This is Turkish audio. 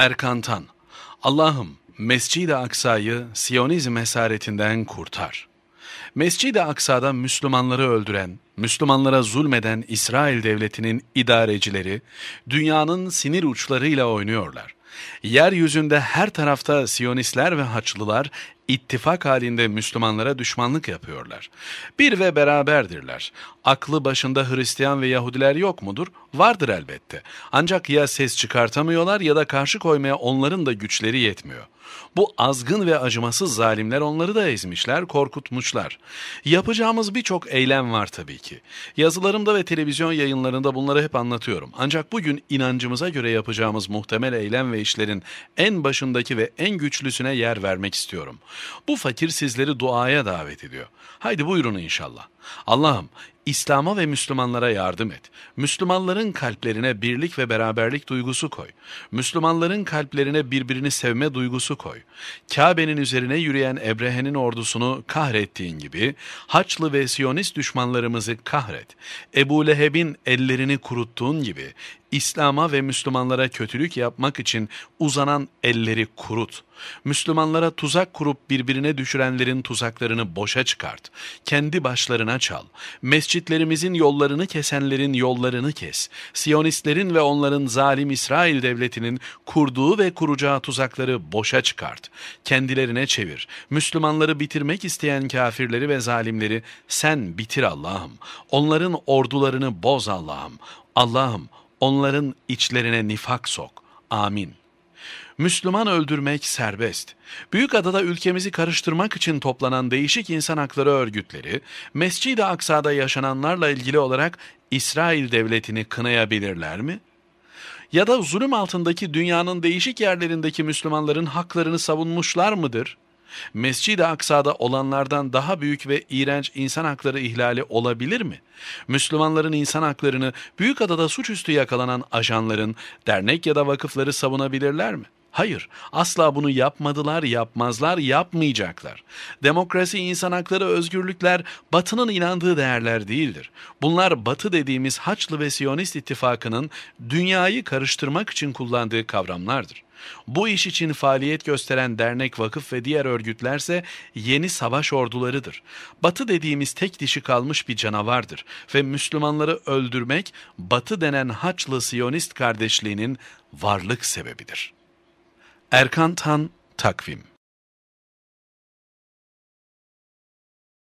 Erkantan Allah'ım Mescid-i Aksa'yı Siyonizm esaretinden kurtar. Mescid-i Aksa'da Müslümanları öldüren, Müslümanlara zulmeden İsrail devletinin idarecileri dünyanın sinir uçlarıyla oynuyorlar. Yeryüzünde her tarafta Siyonistler ve Haçlılar ittifak halinde Müslümanlara düşmanlık yapıyorlar. Bir ve beraberdirler. Aklı başında Hristiyan ve Yahudiler yok mudur? Vardır elbette. Ancak ya ses çıkartamıyorlar ya da karşı koymaya onların da güçleri yetmiyor. Bu azgın ve acımasız zalimler onları da ezmişler, korkutmuşlar. Yapacağımız birçok eylem var tabii ki. Yazılarımda ve televizyon yayınlarında bunları hep anlatıyorum. Ancak bugün inancımıza göre yapacağımız muhtemel eylem ve işlerin en başındaki ve en güçlüsüne yer vermek istiyorum. Bu fakir sizleri duaya davet ediyor. Haydi buyurun inşallah. Allah'ım İslam'a ve Müslümanlara yardım et. Müslümanların kalplerine birlik ve beraberlik duygusu koy. Müslümanların kalplerine birbirini sevme duygusu koy. Kabe'nin üzerine yürüyen Ebrehe'nin ordusunu kahrettiğin gibi Haçlı ve Siyonist düşmanlarımızı kahret. Ebu Leheb'in ellerini kuruttuğun gibi İslam'a ve Müslümanlara kötülük yapmak için uzanan elleri kurut. Müslümanlara tuzak kurup birbirine düşürenlerin tuzaklarını boşa çıkart. Kendi başlarına çal. Mescid mescitlerimizin yollarını kesenlerin yollarını kes. Siyonistlerin ve onların zalim İsrail devletinin kurduğu ve kuracağı tuzakları boşa çıkart. Kendilerine çevir. Müslümanları bitirmek isteyen kafirleri ve zalimleri sen bitir Allah'ım. Onların ordularını boz Allah'ım. Allah'ım onların içlerine nifak sok. Amin. Müslüman öldürmek serbest. Büyükada'da ülkemizi karıştırmak için toplanan değişik insan hakları örgütleri, Mescid-i Aksa'da yaşananlarla ilgili olarak İsrail devletini kınayabilirler mi? Ya da zulüm altındaki dünyanın değişik yerlerindeki Müslümanların haklarını savunmuşlar mıdır? Mescid-i Aksa'da olanlardan daha büyük ve iğrenç insan hakları ihlali olabilir mi? Müslümanların insan haklarını Büyükada'da suçüstü yakalanan ajanların dernek ya da vakıfları savunabilirler mi? Hayır, asla bunu yapmadılar, yapmazlar, yapmayacaklar. Demokrasi, insan hakları, özgürlükler Batı'nın inandığı değerler değildir. Bunlar Batı dediğimiz Haçlı ve Siyonist ittifakının dünyayı karıştırmak için kullandığı kavramlardır. Bu iş için faaliyet gösteren dernek, vakıf ve diğer örgütlerse yeni savaş ordularıdır. Batı dediğimiz tek dişi kalmış bir canavardır ve Müslümanları öldürmek Batı denen Haçlı Siyonist kardeşliğinin varlık sebebidir.'' Erkan Tan Takvim